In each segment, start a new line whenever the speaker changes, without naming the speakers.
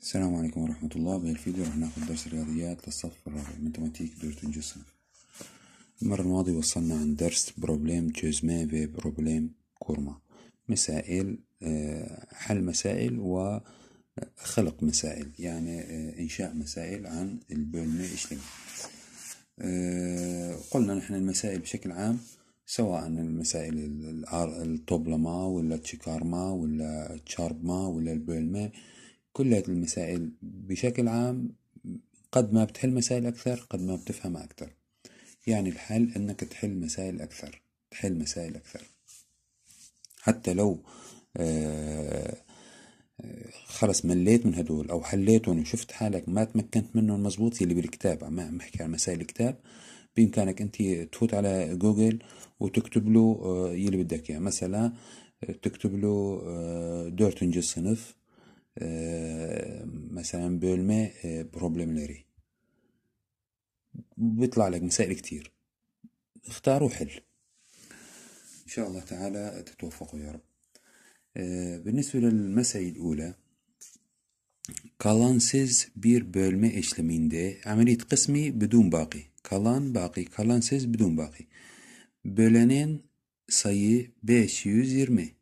السلام عليكم ورحمة الله بهالفيديو راح ناخد درس رياضيات للصف الرابع ماتماتيك دورت جسم المرة الماضية وصلنا عن درس بروبليم جوزمي في بروبليم كورما مسائل آه، حل مسائل وخلق مسائل يعني آه، إنشاء مسائل عن البولمي إشليم آه، قلنا نحن المسائل بشكل عام سواء المسائل الطوبلما ولا تشيكارما ولا تشاربما ولا البولمي كل هذه المسائل بشكل عام قد ما بتحل مسائل أكثر قد ما بتفهم أكثر يعني الحل أنك تحل مسائل أكثر تحل مسائل أكثر حتى لو آه، خلص مليت من هدول أو حليتهم وشفت حالك ما تمكنت منهم مزبوط اللي بالكتاب عم بحكي عن مسائل الكتاب بإمكانك أنت تفوت على جوجل وتكتب له آه، يلي بدك إياه مثلا آه، تكتب له دور تنجز صنف مثلا بولمه بروبلملري بيطلع لك مسائل كتير اختار وحل إن شاء الله تعالى تتوفقوا يا رب بالنسبة للمسألة الأولى kalansız bir bölme işleminde ameliyat kısmı بدون باقي kalan baki kalansız بدون باقي bölenen sayı 520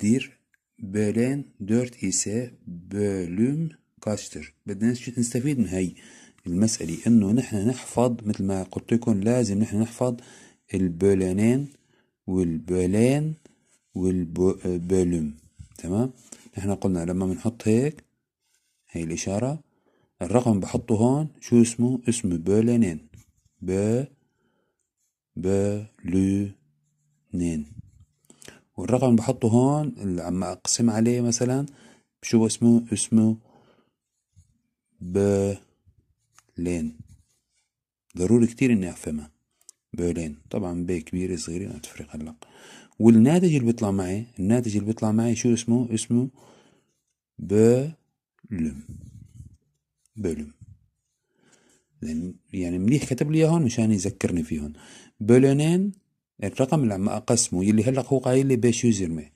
dir bölen 4 ise bölüm kaçtır بدنا نستفيد من هاي المسألة انه نحن نحفظ مثل ما قلت لكم لازم نحن نحفظ البولانين والبولين والبولم تمام نحن قلنا لما بنحط هيك هي الإشارة الرقم بحطه هون شو اسمه اسمه بولانين ب بولونين والرقم اللي بحطه هون لما اقسم عليه مثلا بشوف اسمه اسمه برلين ضروري كتير اني افهمها برلين طبعا ب كبيرة صغيرة ما تفرق هلا والناتج اللي بيطلع معي الناتج اللي بيطلع معي شو اسمه اسمه بلم بلم يعني منيح كتب لي اياهم مشان يذكرني فيهم بلونين الرقم لما أقسمه يلي هلق هو قايل لي باش يوزرمي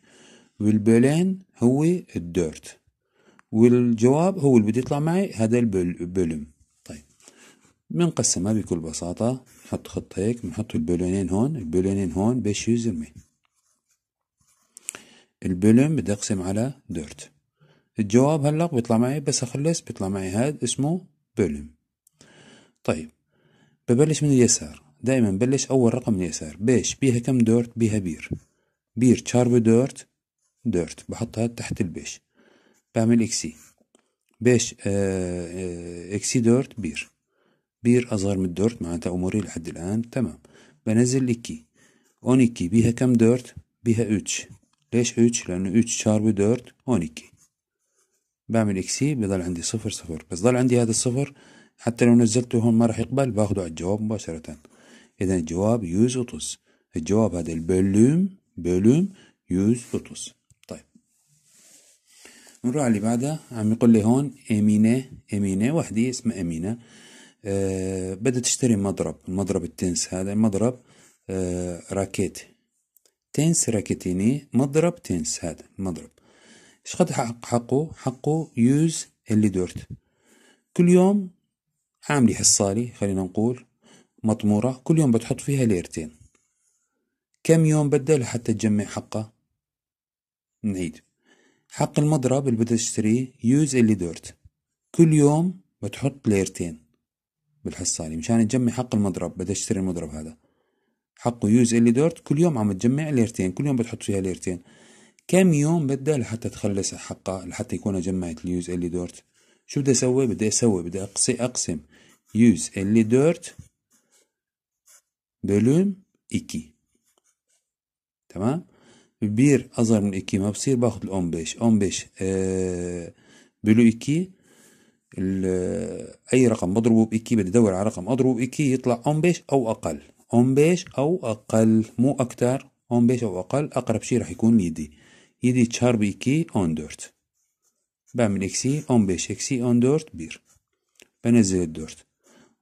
والبولين هو الديرت والجواب هو اللي بده يطلع معي هذا البولم طيب بنقسمها بكل بساطة نحط خط هيك بنحط البولينين هون البولينين هون باش يوزرمي البولم بدي أقسم على ديرت الجواب هلق بيطلع معي بس أخلص بيطلع معي هاد اسمه بولم طيب ببلش من اليسار دائما بلش أول رقم اليسار بيش بيها كم دورت بيها بير بير تشارب دورت دورت بحطها تحت البيش بعمل إكسي بيش آه, آه، إكسي دورت بير بير أصغر من الدورت معناتها أموري لحد الآن تمام بنزل إكي أونيكي بيها كم دورت بيها أوتش ليش أوتش لأنه أوتش شارب دورت أونيكي بعمل إكسي بضل عندي صفر صفر بس ضل عندي هذا الصفر حتى لو نزلته هون ما راح يقبل باخده على الجواب مباشرة إذا الجواب يوز أوتوس الجواب هذا بلوم يوز أوتوس طيب نروح على اللي بعده عم يقول لي هون أمينة أمينة وحدة اسمها أمينة أه بدها تشتري مضرب مضرب التنس هذا مضرب أه راكيت تنس راكيتيني مضرب تنس هذا مضرب ايش قد حق حقه حقه يوز اللي دورت كل يوم عاملي حصالي خلينا نقول مطمورة كل يوم بتحط فيها ليرتين كم يوم بدها لحتى تجمع حقها نعيد حق المضرب اللي بدها تشتريه يوز اللي دورت كل يوم بتحط ليرتين بالحصالي مشان تجمع حق المضرب بدها تشتري المضرب هذا حقه يوز اللي دورت كل يوم عم تجمع ليرتين كل يوم بتحط فيها ليرتين كم يوم بدها لحتى تخلص حقها لحتى يكون جمعت اليوز اللي دورت شو بدي اسوي بدي اسوي بدي اقسي اقسم يوز اللي دورت بلوم إكي تمام بير أصغر من إكي ما بصير باخد الأومبيش أومبيش آه بلو إكي أي رقم بضربه بإكي بدي دور على رقم أضربه بإكي يطلع أومبيش أو أقل أومبيش أو أقل مو أكتر أومبيش أو أقل أقرب شي رح يكون يدي يدي تشار بإكي دورت بعمل إكسي بيش إكسي دورت بير بنزل الدورت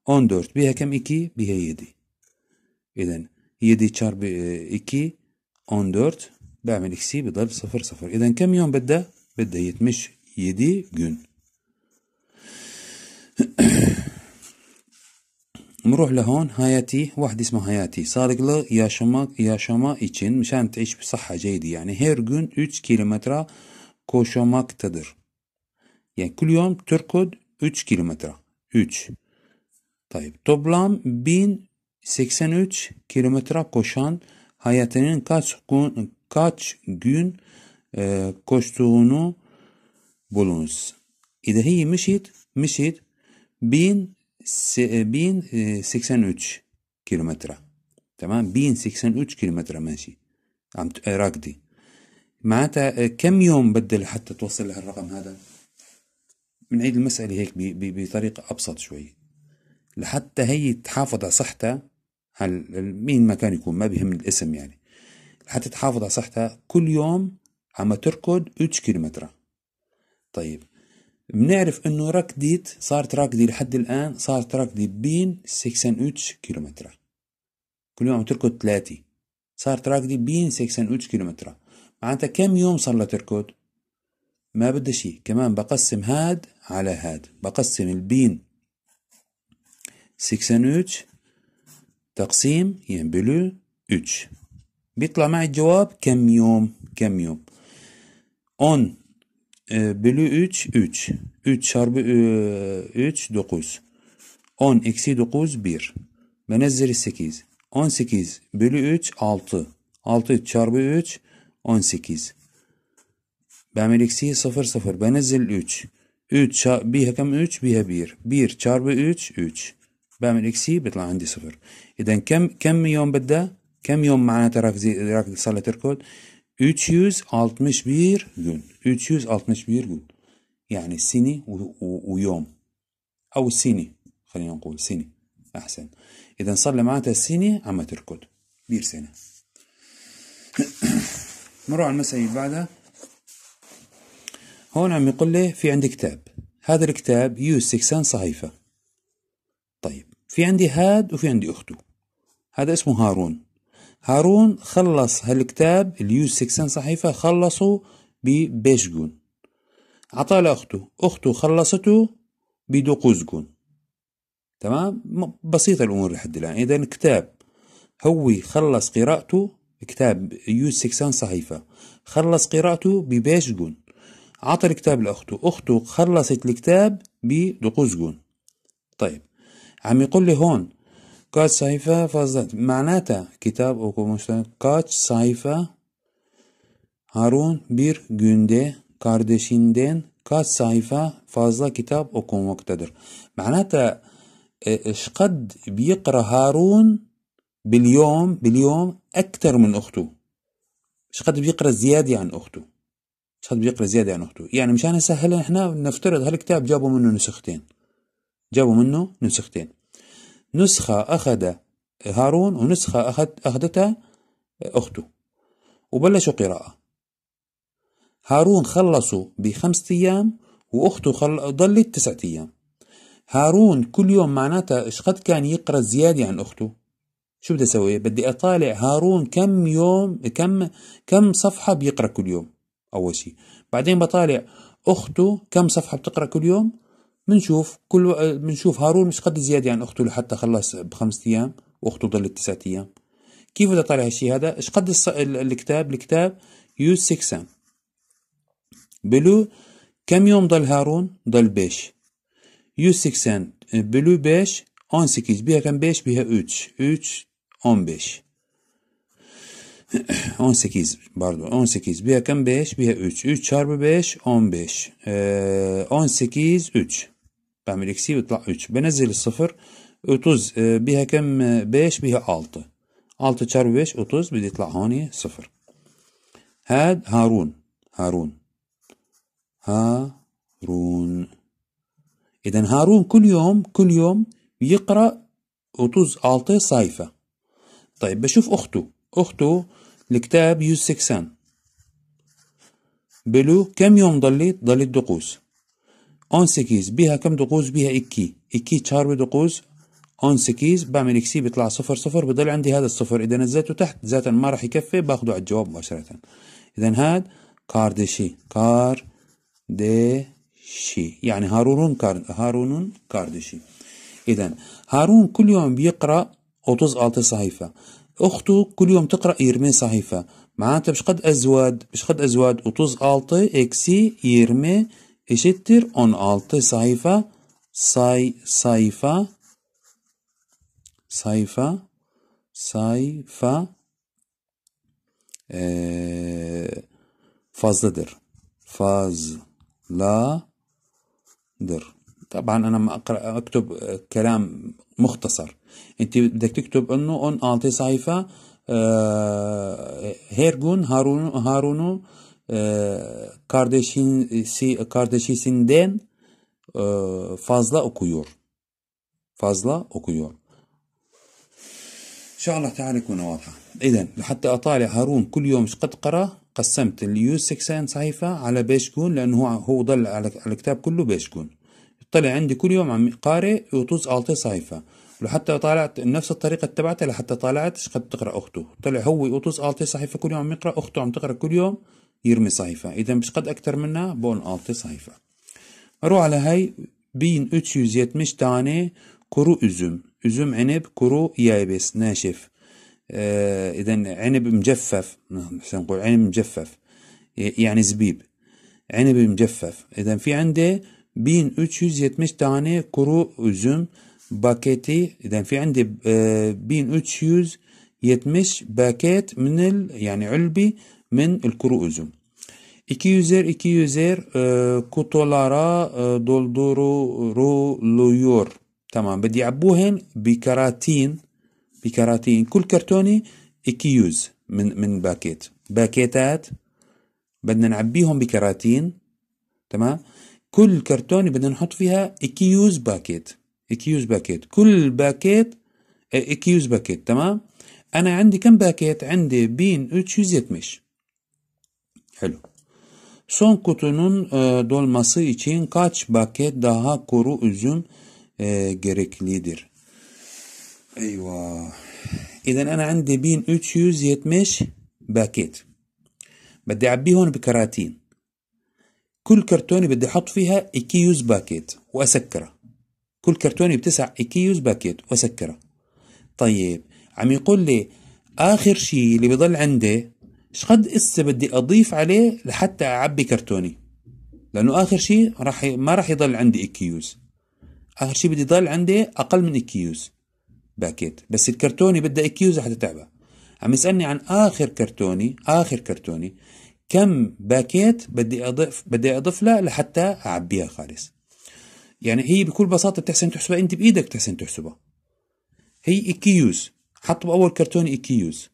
دورت بيها كم إكي بيها يدي إذا 7 تشار 2 14 بعمل إكسي بضرب صفر صفر إذا كم يوم بدأ بدأ يتمش 7 gün نروح لهون حياتي واحد اسمه حياتي sağlıklı yaşamak yaşama için مشان تعيش بصحة جيدة يعني her gün 3 kilometre koşmaktadır. Yani كل يوم تركض 3 kilometre. 3. طيب toplam 1000 83 kilometre koşan hayatının kaç gün, kaç gün e, koştuğunu bulunuz. إذا هي مشيت مشيت بين س... بين 83 كيلومتر تمام بين 83 كيلومتر ماشي عم راكدي معناتها كم يوم بدل حتى توصل لهالرقم هذا بنعيد المسألة هيك بطريقة أبسط شوي لحتى هي تحافظ على صحتها مين ما كان يكون ما بهم الاسم يعني حتى تحافظ على صحتها كل يوم عم تركض 3 كيلومتر طيب بنعرف انه ركضت صارت راكدة لحد الان صارت راكدة بين 6 كيلومتر كل يوم عم تركض 3 صارت راكدة بين 6 كيلومتر معناتها كم يوم صار لها تركض ما بدها شيء كمان بقسم هاد على هاد بقسم البين 6 تقسيم يعني bölü 3 بيطلع معي الجواب كم يوم كم يوم 10 bölü 3 3 3 çarpı 3 9 10 eksi 9 1 Benezleri 8 18 bölü 3 6 6 çarpı 3 18 بعمل eksiği 0 0 بنزل 3 3 bir rakam 3 bir 1 1 çarpı 3 3 بعمل اكس سي بيطلع عندي صفر اذا كم كم يوم بدها كم يوم معناتها ترك زي بير صار تركض 361 gün 361 gün يعني سنة ويوم أو سنة خلينا نقول سنة أحسن إذا صار لي معناتها سنة عم تركض بير سنة نروح على المسألة اللي بعدها هون عم يقول لي في عندي كتاب هذا الكتاب يو 600 صحيفة طيب في عندي هاد وفي عندي أخته هذا اسمه هارون هارون خلص هالكتاب اليو 600 صحيفة خلصه ببيشجون عطاه لأخته أخته خلصته بدوقوزجون تمام بسيطة الأمور لحد الآن إذا كتاب هو خلص قراءته كتاب يو 600 صحيفة خلص قراءته ببيشجون عطى الكتاب لأخته أخته خلصت الكتاب بدقوزجون طيب عم يقول لي هون كات صحيفة فازت معناتها كتاب أوكو كات صحيفة هارون كاردشين günde kardeşinden kaç sayfa fazla kitap okumaktadır. معناتها إيه، شقد بيقرا هارون باليوم باليوم أكثر من أخته شقد بيقرا زيادة عن أخته شقد بيقرا زيادة عن أخته يعني مشان نسهل احنا نفترض هالكتاب جابوا منه نسختين جابوا منه نسختين نسخة أخذ هارون ونسخة أخذ أخذتها أخته وبلشوا قراءة هارون خلصوا بخمسة أيام وأخته خل... ضلت تسعة أيام هارون كل يوم معناتها إيش قد كان يقرأ زيادة عن أخته شو بدي أسوي بدي أطالع هارون كم يوم كم كم صفحة بيقرأ كل يوم أول شيء بعدين بطالع أخته كم صفحة بتقرأ كل يوم بنشوف كل بنشوف هارون مش قد زياد يعني اخته لحتى خلص بخمس ايام واخته ضلت تسعة ايام كيف بدها طالع هالشيء هذا؟ ايش قد الص... الكتاب؟ الكتاب يو سكسان بلو كم يوم ضل هارون؟ ضل بيش يو سكسان بلو بيش اون سكيز بيها كم بيش؟ بيها اوتش اوتش اون بيش اون سكيز برضو اون سكيز بيها كم بيش؟ بيها اوتش اوتش شارب بيش اون بيش آه، اون سكيز اوتش بعمل اكسي بيطلع 3 بنزل الصفر 30 آه، بها كم 5 بها 6 6 çarpı 5 30 بده يطلع هون صفر هاد هارون هارون هارون إذا هارون كل يوم كل يوم يقرأ 36 صايفة طيب بشوف أخته أخته الكتاب يوز سكسان بلو كم يوم ضلت ضلت دقوس اونسكيز بيها كم دقوز بيها اكي اكي تشارب دقوس اونسكيز بعمل اكسي بيطلع صفر صفر بضل عندي هذا الصفر اذا نزلته تحت ذاتا ما راح يكفي باخذه على الجواب مباشرة اذا هاد كار دي شي يعني هارون كار هارون كاردشي اذا هارون كل يوم بيقرا 36 صحيفة اخته كل يوم تقرا 20 صحيفة معناتها مش قد ازواد مش قد ازواد 36 اكسي 20 eşittir 16 sayfa say sayfa sayfa sayfa ee, fazladır. Fazladır. طبعا انا ما اقرا اكتب كلام مختصر انت بدك تكتب انه 16 صحيفه آه هيرجون هارونو هارونو kardeşisi e, kardeşisinden e, fazla okuyor. Fazla okuyor. ان شاء الله تعالى يكون واضحه اذا لحتى اطالع هارون كل يوم ايش قد قرا قسمت اليو 6 صحيفه على باش كون لانه هو ضل على الكتاب كله باش كون. طلع عندي كل يوم عم قارئ يطوز ألتي صحيفه ولحتى طالعت نفس الطريقه تبعتها لحتى طالعت ايش قد تقرا اخته طلع هو يطوز ألتي صحيفه كل يوم عم يقرا اخته عم تقرا كل يوم يرمي صيفة إذا مش قد أكتر منها بون ألتي صيفة أروح على هاي بين 370 تاني كرو أزم أزم عنب كرو يابس ناشف. آه إذا عنب مجفف نقول عنب مجفف يعني زبيب عنب مجفف إذا في عندي بين 370 تاني كرو أزم باكيتي إذا في عندي آه، بين 370 باكيت من ال يعني علبة من الكروزوم 200-200 كتولارا لويور. تمام بدي عبوهن بكراتين بكراتين كل كرتوني اكيوز من من باكيت باكيتات بدنا نعبيهم بكراتين تمام كل كرتوني بدنا نحط فيها اكيوز باكيت اكيوز باكيت كل باكيت آه، اكيوز باكيت تمام انا عندي كم باكيت عندي بين اتشوزيت مش حلو Son kutunun e, dolması için kaç baket daha kuru üzüm e, gereklidir? Eyvah. إذا أنا عندي 1370 باكيت بدي أعبيهم بكراتين كل كرتونة بدي أحط فيها 200 باكيت وأسكرها كل كرتونة بتسع 200 باكيت وأسكرها طيب عم يقول لي آخر شيء اللي بضل عندي شقد اسا بدي اضيف عليه لحتى اعبي كرتوني لانه اخر شيء راح ي... ما راح يضل عندي اكيوز اخر شيء بدي يضل عندي اقل من اكيوز باكيت بس الكرتوني بدها اكيوز لحتى تعبى عم يسالني عن اخر كرتوني اخر كرتوني كم باكيت بدي اضيف بدي اضيف له لحتى اعبيها خالص يعني هي بكل بساطه بتحسن تحسبها انت بايدك بتحسن تحسبها هي اكيوز حطوا باول كرتون اكيوز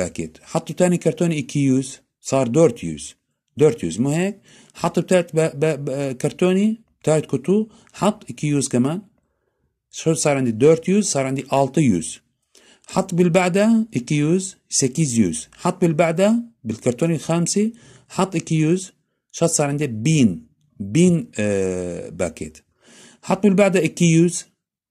باكيت حطوا تاني كرتون ايكيوز صار دورتيوز دورتيوز مو هيك حط بتاعت با با با كرتوني بتاعت كتو حط ايكيوز كمان شو صار عندي دورتيوز صار عندي التيوز حط بالبعدها ايكيوز سكيزيوز حط بالبعدة بالكرتون الخامسة حط ايكيوز شو صار عندي بين بين آه باكيت حط بالبعدة ايكيوز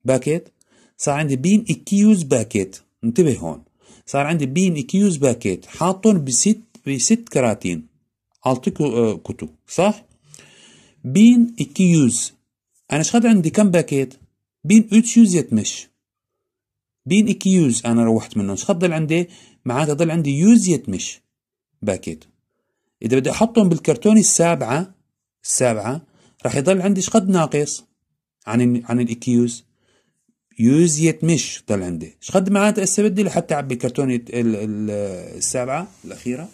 باكيت صار عندي بين ايكيوز باكيت انتبه هون صار عندي بين اكيوز كيوز باكيت حاطهم بست بست كراتين 6 آه، كتو صح بين كيوز انا شخد عندي كم باكيت بين اتشيوز يتمش بين اكيوز انا روحت منهم شخد ضل عندي معناتها ضل عندي يوز يتمش باكيت اذا بدي احطهم بالكرتون السابعه السابعه راح يضل عندي شقد ناقص عن الـ عن الاكيوز 170 طلع عندي شقد معناتها هسه بدي لحتى اعبي كرتونة السابعه الاخيره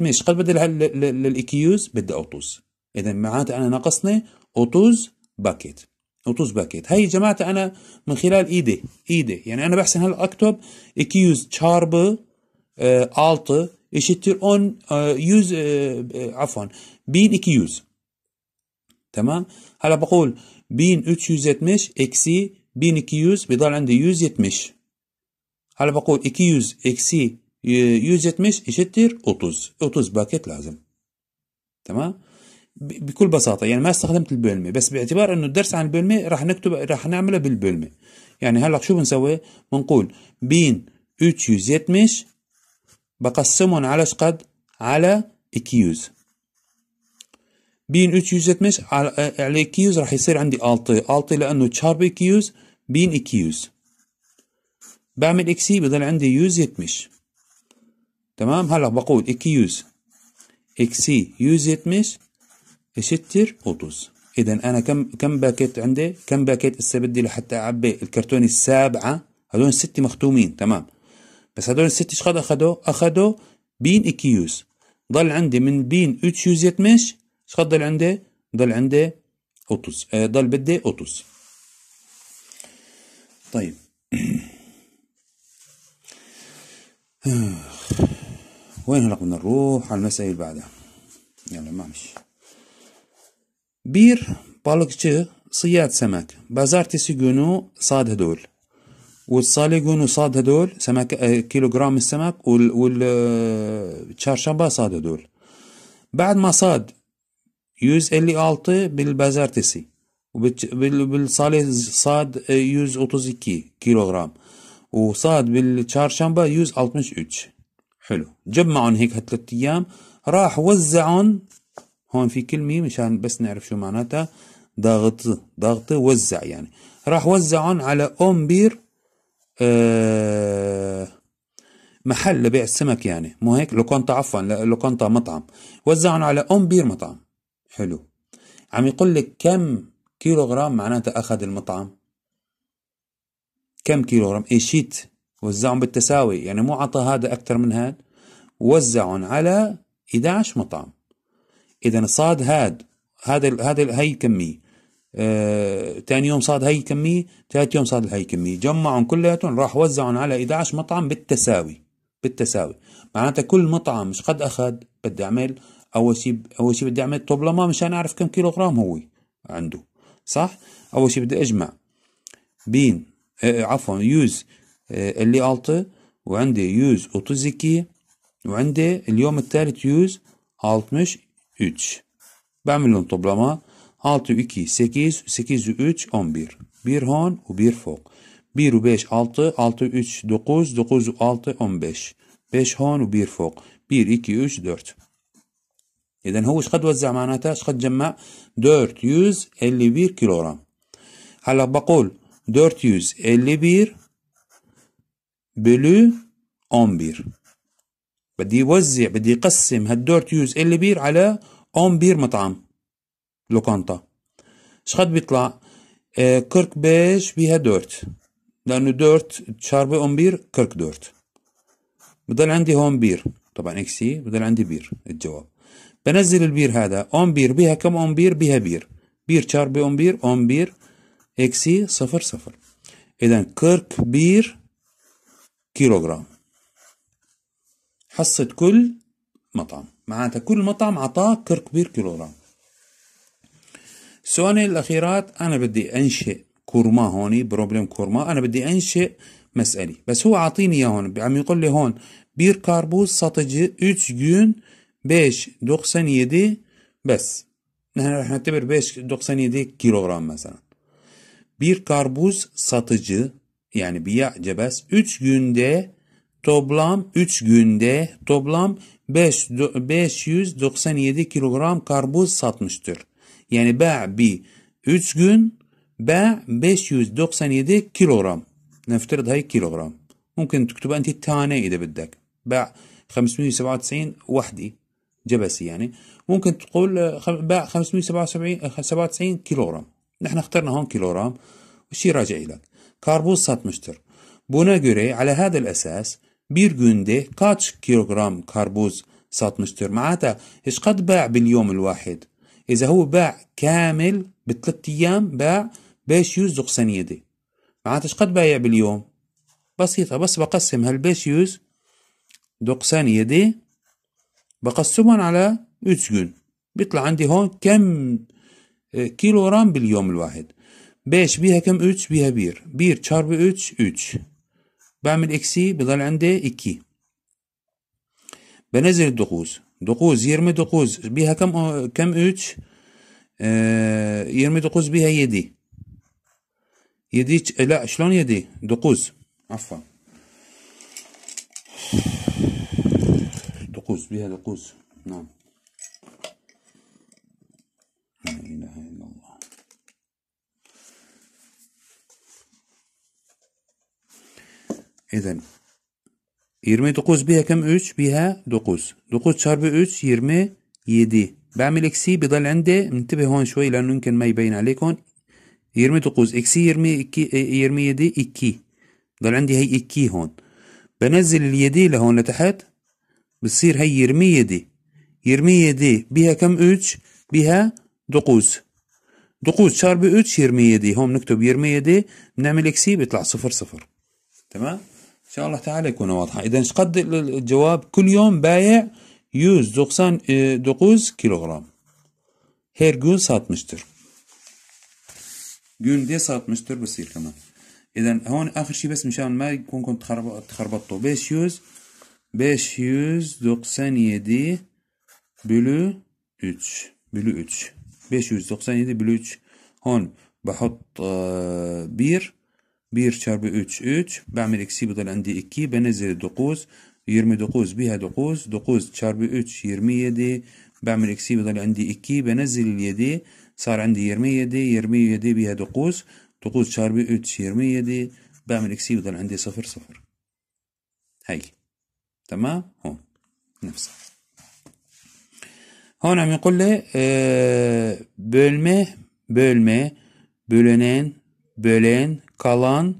مش قد بدي للإكيوز بدي أوتوز اذا معناتها انا ناقصني أوتوز باكيت أوتوز باكيت هاي جماعه انا من خلال ايدي ايدي يعني انا بحسن هلا اكتب إكيوز تشارب آه، ألت eşittir أون آه، يوز آه، عفوا بين إكيوز تمام هلا بقول بين مش اكسي بين كيوز بيضل عندي يوز يتمش هلا بقول كيوز إكسي يوز يتمش يشتر أوتوز أوتوز باكيت لازم تمام بكل بساطة يعني ما استخدمت البلمة بس باعتبار انه الدرس عن البلمة راح نكتب راح نعمله بالبلمة يعني هلا شو بنسوي بنقول بين يتمش بقسمهم على شقد على اكيوز بين يتمش على اكيوز راح يصير عندي التي التي لانه تشارب اكيوز بين اكيوز بعمل اكسي بضل عندي يوز يتمش تمام هلا بقول اكيوز اكسي يوز يتمش اشتر اوتوز اذا انا كم كم باكيت عندي كم باكيت هسه بدي لحتى اعبي الكرتون السابعه هذول الست مختومين تمام بس هذول الست ايش قد اخذوا اخذوا بين اكيوز ضل عندي من بين اتش يوز يتمش ايش قد ضل عندي ضل عندي اوتوز آه، ضل بدي اوتوز طيب وين هلق بدنا نروح على المسائل اللي بعدها يلا معلش بير بالكتش صياد سمك بازار تسيقونو صاد هدول والصالة يقولوا صاد هدول سمك آه، كيلوغرام السمك وال والشارشمبة آه، صاد هدول بعد ما صاد يوز اللي التي بالبازار تسي وبالصالة صاد 132 آه، كيلوغرام وصاد بالشارشمبة 163 حلو جمعهم هيك هالثلاث ايام راح وزعهم هون في كلمة مشان بس نعرف شو معناتها ضغط ضغط وزع يعني راح وزعهم على أمبير أه محل لبيع السمك يعني مو هيك لوكونتا عفوا لوكونتا مطعم وزعهم على بير مطعم حلو عم يقول لك كم كيلو غرام معناتها أخذ المطعم كم كيلو غرام إيشيت وزعهم بالتساوي يعني مو عطى هذا أكثر من هذا وزعهم على 11 مطعم إذا صاد هاد هذا هذا هي الكمية آه، تاني يوم صاد هي الكمية ثالث يوم صاد هي الكمية جمعهم كلياتهم راح وزعهم على 11 مطعم بالتساوي بالتساوي معناتها كل مطعم مش قد أخذ بدي أعمل أول شيء أول شيء بدي أعمل طبلما مشان أعرف كم كيلو غرام هو عنده صح اول شيء بدي اجمع بين آه عفوا 156 وعندي 132 وعندي اليوم الثالث 163 بعملهم toplama 6 2 8 8 3 11 1 هون و1 فوق 1 و5 6 6 3 9 9 6 15 5 هون و1 فوق 1 2 3 4 اذا هو شقد وزع معناتها شقد جمع دورت يوز كيلو كيلوغرام هلا بقول دورت يوز بير بلو امبير بدي يوزع بدي يقسم هالدورت يوز اللي بير على اون بير مطعم لوكانتا شقد بيطلع آه، كرك بيش بيها دورت لانه دورت شاربة اون بير كرك دورت بضل عندي هون بير طبعا اكسي بضل عندي بير الجواب بنزل البير هذا بير بها كم بير بها بير بير تشار اون بير اكسي صفر صفر اذا كرك بير كيلوغرام حصة كل مطعم معناتها كل مطعم عطاه كرك بير كيلوغرام السؤالين الأخيرات أنا بدي أنشئ كورما هوني بروبلم كورما أنا بدي أنشئ مسألة بس هو عاطيني إياه هون عم يقول لي هون بير كاربوز ساتجي 3 جون 5.97 bes. Yani Nehteber 5.97 kilogram mesela. Bir karbuz satıcı yani biya cebes 3 günde toplam 3 günde toplam 5, 597 kilogram karbuz satmıştır. Yani ba' bir 3 gün ba' 597 kilogram. نفترض هاي كيلوغرام ممكن تكتب أنت تاني إذا بدك باع 597 وحدي جبسي يعني ممكن تقول باع 577 97 آه، كيلوغرام نحن اخترنا هون كيلوغرام وشي راجع لك كاربوز سات مشتر بونا göre على هذا الأساس bir كاتش كيلوغرام كاربوز سات مشتر معناتها ايش قد باع باليوم الواحد إذا هو باع كامل بثلاث أيام باع دقسانية دي معناتها ايش قد بايع باليوم بسيطة بس بقسم هالبيشيوز دقسانية دي بقسمهم على 3 gün بيطلع عندي هون كم آه، كيلو غرام باليوم الواحد 5 بيها كم 3 بيها بير بير تشارب 3 3 بعمل اكسي بضل عندي 2 بنزل الدقوز دقوز يرمي دقوز بيها كم آه، كم 3 آه، يرمي 20 دقوز بيها يدي يدي لا شلون يدي دقوز عفوا القوس بهذا القوس نعم لا اله الا الله اذا يرمي دقوس بها كم اوش بها دقوس دقوس شرب اوش يرمي يدي بعمل اكسي بضل عندي انتبه هون شوي لانه يمكن ما يبين عليكم يرمي دقوس اكسي يرمي اكي يرمي يدي اكي ضل عندي هي اكي هون بنزل اليدي لهون لتحت بتصير هي يرمية دي يرمية دي بها كم اوتش بها دقوس دقوس شارب اوتش يرمية دي هون نكتب يرمية دي بنعمل اكسي بيطلع صفر صفر تمام ان شاء الله تعالى يكون واضحة اذا شقد الجواب كل يوم بايع يوز دقسان آه، دقوس كيلوغرام هير جون مشتر جون دي مشتر بصير كمان اذا هون اخر شيء بس مشان ما يكونكم تخربطوا بيش يوز 597 bölü 3 bölü 3 597 bölü 3 hon bahut 1 1 çarpı 3 3 بعمل eksi بدل عندي 2 بنزل 9 29 بها 9 9 çarpı 3 27 بعمل eksi بدل عندي 2 بنزل اليد صار عندي 27 27 بها 9 9 çarpı 3 27 بعمل eksi بدل عندي 0 0 هاي تمام هون نفسه هون عم يقول لي آه، بولمي بولمي بولنين بولين كالان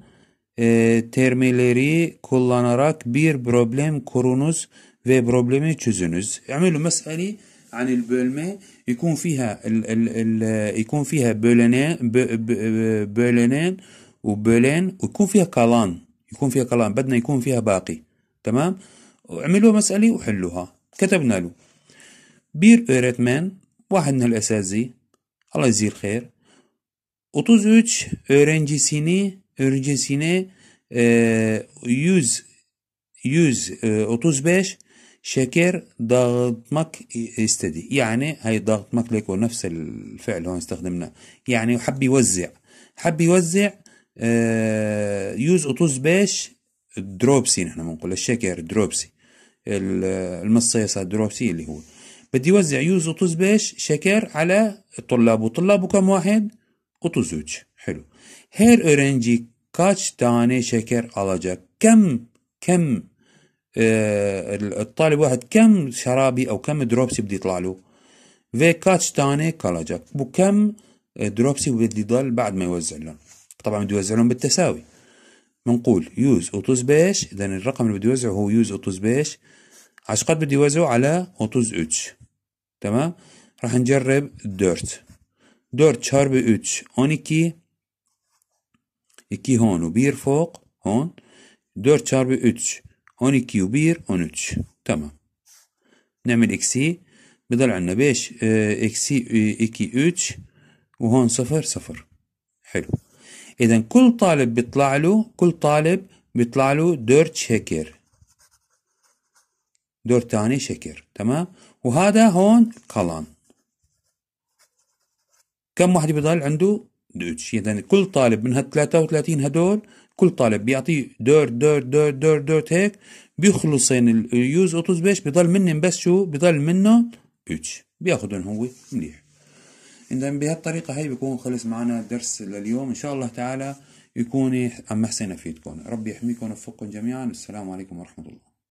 e, termeleri بير بروبلم problem و بروبلمي problemi اعملوا مسألة عن البولمة يكون فيها ال ال ال يكون فيها بولنين بولنين وبولين ويكون فيها كالان يكون فيها كالان بدنا يكون فيها باقي تمام؟ وعملوا مسألة وحلوها كتبنا له بير öğretmen واحد من الأساتذة الله أورنجي سيني 33 öğrencisini يوز يوز 100 135 شكر ضغطمك استدي يعني هي ضغطمك ليكو نفس الفعل هون استخدمناه يعني حب يوزع حب يوزع يوز اوتوز باش دروبسي نحن بنقول الشكر دروبسي المصيصة الدروسي اللي هو بدي يوزع يوز وطز بيش شكر على الطلاب وطلاب كم واحد وطزوج حلو هير كاتش تاني شكر على جاك كم كم آه الطالب واحد كم شرابي او كم دروبسي بده يطلع له في كاتش تاني كالجاك وكم دروبسي بده يضل بعد ما يوزع لهم طبعا بده يوزع لهم بالتساوي منقول يوز وطز بيش اذا الرقم اللي بده يوزعه هو يوز وطز بيش عشقات بدي وزعه على 33 تمام راح نجرب 4 4 çarpı 3 12 2 هون وبير فوق هون 4 çarpı 3 12 وبير 13 تمام نعمل اكسي بضل عندنا بيش اكسي 2 3 وهون صفر صفر حلو اذا كل طالب بيطلع له كل طالب بيطلع له 4 شيكر 4 تاني شكر تمام وهذا هون قلم كم واحد بضل عنده دوتش يعني كل طالب من هال 33 هدول كل طالب بيعطيه دور دور دور دور دور هيك بيخلصين اليوز 35 بضل منهم بس شو بضل منه 3 بياخذهم هو منيح اذا بهالطريقه هي بيكون خلص معنا الدرس لليوم ان شاء الله تعالى يكون عم حسين افيدكم ربي يحميكم ويوفقكم جميعا السلام عليكم ورحمه الله